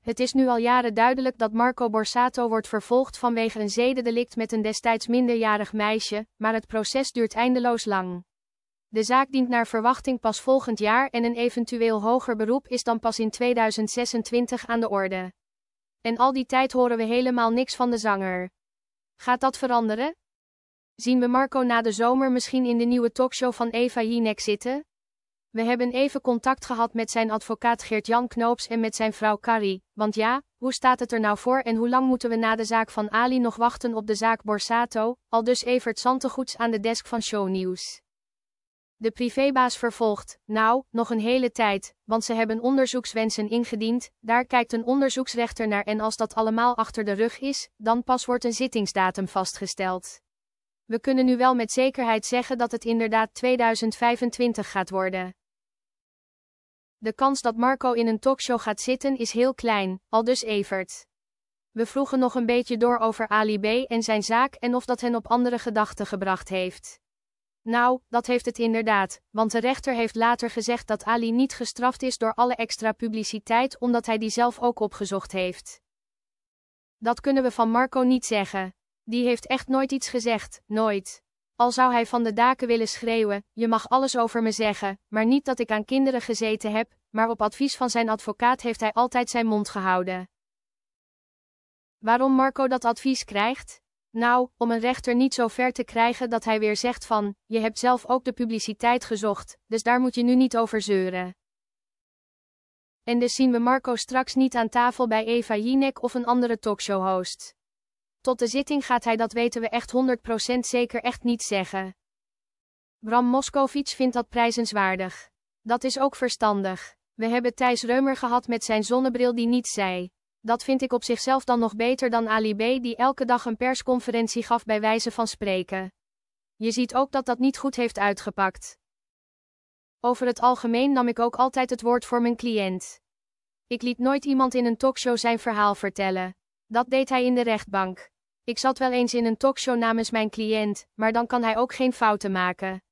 Het is nu al jaren duidelijk dat Marco Borsato wordt vervolgd vanwege een zedendelict met een destijds minderjarig meisje, maar het proces duurt eindeloos lang. De zaak dient naar verwachting pas volgend jaar en een eventueel hoger beroep is dan pas in 2026 aan de orde. En al die tijd horen we helemaal niks van de zanger. Gaat dat veranderen? Zien we Marco na de zomer misschien in de nieuwe talkshow van Eva Jinek zitten? We hebben even contact gehad met zijn advocaat Geert-Jan Knoops en met zijn vrouw Carrie, want ja, hoe staat het er nou voor en hoe lang moeten we na de zaak van Ali nog wachten op de zaak Borsato, al dus Evert Santegoets aan de desk van Show News. De privébaas vervolgt, nou, nog een hele tijd, want ze hebben onderzoekswensen ingediend, daar kijkt een onderzoeksrechter naar en als dat allemaal achter de rug is, dan pas wordt een zittingsdatum vastgesteld. We kunnen nu wel met zekerheid zeggen dat het inderdaad 2025 gaat worden. De kans dat Marco in een talkshow gaat zitten is heel klein, al dus Evert. We vroegen nog een beetje door over Ali B en zijn zaak en of dat hen op andere gedachten gebracht heeft. Nou, dat heeft het inderdaad, want de rechter heeft later gezegd dat Ali niet gestraft is door alle extra publiciteit omdat hij die zelf ook opgezocht heeft. Dat kunnen we van Marco niet zeggen. Die heeft echt nooit iets gezegd, nooit. Al zou hij van de daken willen schreeuwen, je mag alles over me zeggen, maar niet dat ik aan kinderen gezeten heb, maar op advies van zijn advocaat heeft hij altijd zijn mond gehouden. Waarom Marco dat advies krijgt? Nou, om een rechter niet zo ver te krijgen dat hij weer zegt van, je hebt zelf ook de publiciteit gezocht, dus daar moet je nu niet over zeuren. En dus zien we Marco straks niet aan tafel bij Eva Jinek of een andere talkshow-host. Tot de zitting gaat hij dat weten we echt 100% zeker echt niet zeggen. Bram Moskovic vindt dat prijzenswaardig. Dat is ook verstandig. We hebben Thijs Reumer gehad met zijn zonnebril die niets zei. Dat vind ik op zichzelf dan nog beter dan Ali B die elke dag een persconferentie gaf bij wijze van spreken. Je ziet ook dat dat niet goed heeft uitgepakt. Over het algemeen nam ik ook altijd het woord voor mijn cliënt. Ik liet nooit iemand in een talkshow zijn verhaal vertellen. Dat deed hij in de rechtbank. Ik zat wel eens in een talkshow namens mijn cliënt, maar dan kan hij ook geen fouten maken.